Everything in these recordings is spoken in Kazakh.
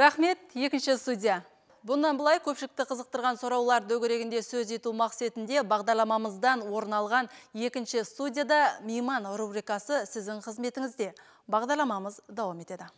рахмет екінші студия. Бұндан былай көпшікті қызықтырған сұраулар дөгірегінде сөз ету мақсетінде бағдарламамыздан орын алған екінші студияда мейман рубрикасы сіздің қызметіңізде. Бағдарламамыз дауам етеді.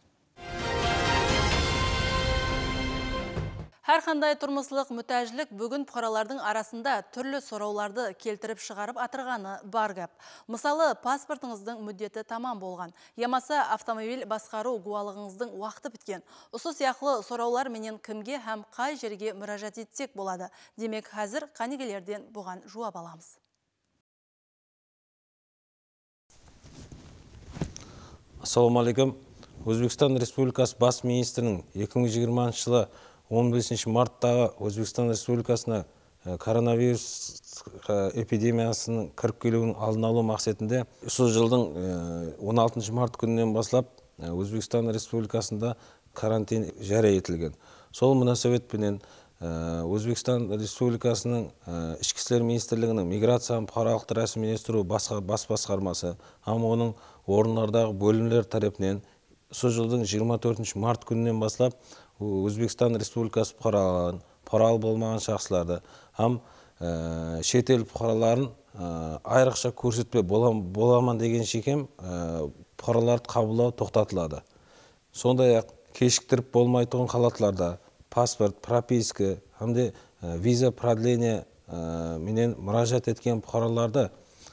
Әрқандай тұрмыслық мүтәжілік бүгін пұқаралардың арасында түрлі сұрауларды келтіріп шығарып атырғаны бар ғап. Мысалы, паспортыңыздың мүддеті тамам болған. Ямаса автомобиль басқару гуалығыңыздың уақыты біткен. Осы яқылы сұраулар менен кімге һәм қай жерге мұражат етсек болады. Демек, әзір қанегелерден бұған жуап аламыз. Өзбекстан Республикасы бас министрінің 2020 жылы 15 бесінші марттағы өзбекстан республикасына коронавирус эпидемиясының кіріп келуінің алдын алу мақсатында осы жылдың 16 март күнінен бастап өзбекстан республикасында карантин жария етілген сол мүнәсәбетпенен өзбекстан республикасының ішкі істер министрлігінің миграцияны бұқаралық рәсімдестіру бас басқармасы һәм оның орындардағы бөлімлер тарапынан сол жылдың 24 март күнінен бастап өзбекстан республикасы пұқараларын пұқаралы болмаған шақсыларды ам шетел пұқараларын айрықша көрсетпе боламан деген шекем бұқараларды қабылау тоқтатылады сондай ақ кешіктіріп болмайтығын қалатыларда паспорт пропискі амде виза продление менен мұражат еткен пұқараларды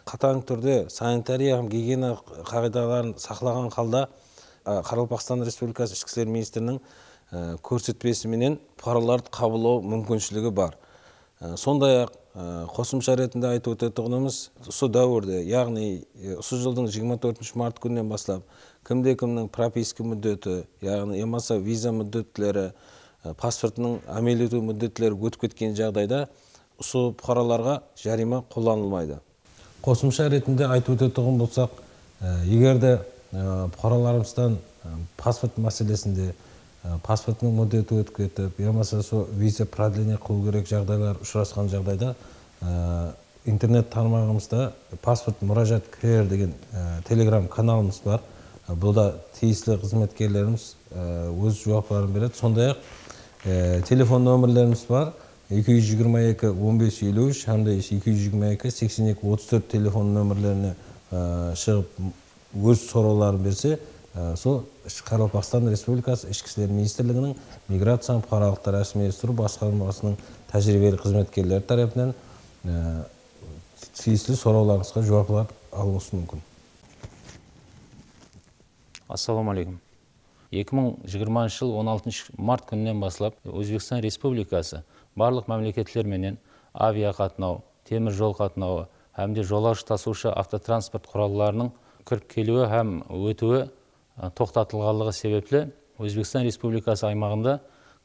қатаң түрде санитария һәм гигиена қағидаларын сақлаған қалда қаралпақстан республикасы ішкі істер Э, көрсетпесіменен параларды қабылдау мүмкіншілігі бар э, сондай ақ э, қосымша ретінде айтып өтетұғынымыз осы дәуірде яғни осы жылдың 24 март күнінен бастап кімде кімнің прописка мүддеті яғни емаса виза мүддеттілері паспортының әмел ету мүддеттілері өтіп кеткен жағдайда осы бұқараларға жарима қолданылмайды қосымша ретінде айтып өтетұғын болсақ егер де паспорт мәселесінде Э, паспортының муддеті өтіп кетіп я болмаса сол виза продление қылу керек жағдайлар ұшырасқан жағдайда ә, интернет тармағымызда паспорт мұражат кірер деген ә, телеграм каналымыз бар бұлда тиесілі қызметкерлеріміз өз жауаптарын береді сондай ақ телефон нөмірлеріміз бар 222 1553 hamda 222 82 34 телефон нөмірлеріне шығып өз сұрауларын берсе Э, сол қарақалпақстан республикасы ішкі істер министрлігінің миграция бұқаралықтар рәсімдестіру басқармасының тәжірибелі қызметкерлері тарапынан э, тиісті сұрауларыңызға жауаплар алуыңыз мүмкін ассалаумағалейкум 2020 жыл 16 март күнінен бастап өзбекстан республикасы барлық мемлекеттерменен авиақатынау темір жол қатынауы һәм де жолаушы тасушы автотранспорт құралдарының кіріп келуі һәм өтуі тоқтатылғандығы себепті өзбекстан республикасы аймағында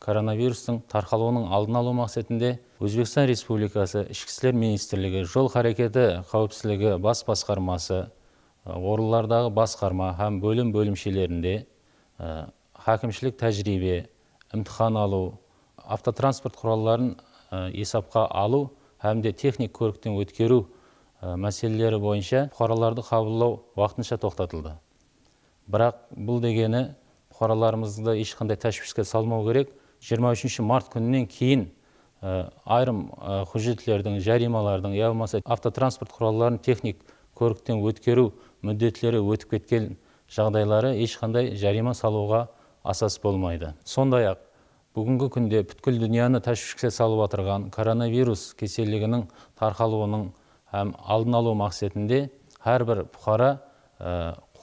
коронавирустың тарқалуының алдын алу мақсатында өзбекстан республикасы ішкі істер министрлігі жол қарекеті қауіпсіздігі бас басқармасы орындардағы басқарма һәм бөлім бөлімшелерінде хакимшілік тәжірибе імтихан алу автотранспорт құралдарын есапқа алу һәм техник көліктен өткеру мәселелері бойынша бұқараларды қабылдау уақытынша тоқтатылды бірақ бұл дегені бұқараларымызды ешқандай тәшвишке салмау керек 23 март күнінен кейін айрым хужетлердің жарималардың я болмаса автотранспорт құралдарын техник көріктен өткеру міндеттері өтіп кеткен жағдайлары ешқандай жарима салуға асас болмайды сондай ақ бүгінгі күнде бүткіл дүнияны тәшвишке салып отырған коронавирус кеселігінің тарқалуының һәм алдын алу мақсатінде әрбір бұқара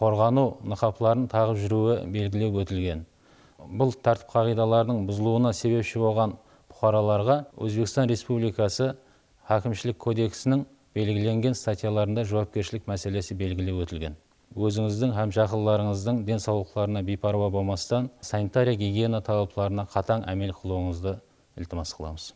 қорғану нақапларын тағып жүруі белгілеп өтілген бұл тәртіп қағидаларының бұзылуына себепші болған бұқараларға өзбекстан республикасы әкімшілік кодексінің белгіленген статьяларында жауапкершілік мәселесі белгілеп өтілген өзіңіздің һәм жақынларыңыздың денсаулықтарына бейпарва болмастан санитария гигиена талаптарына қатаң әмел қылуыңызды ілтимас қыламыз.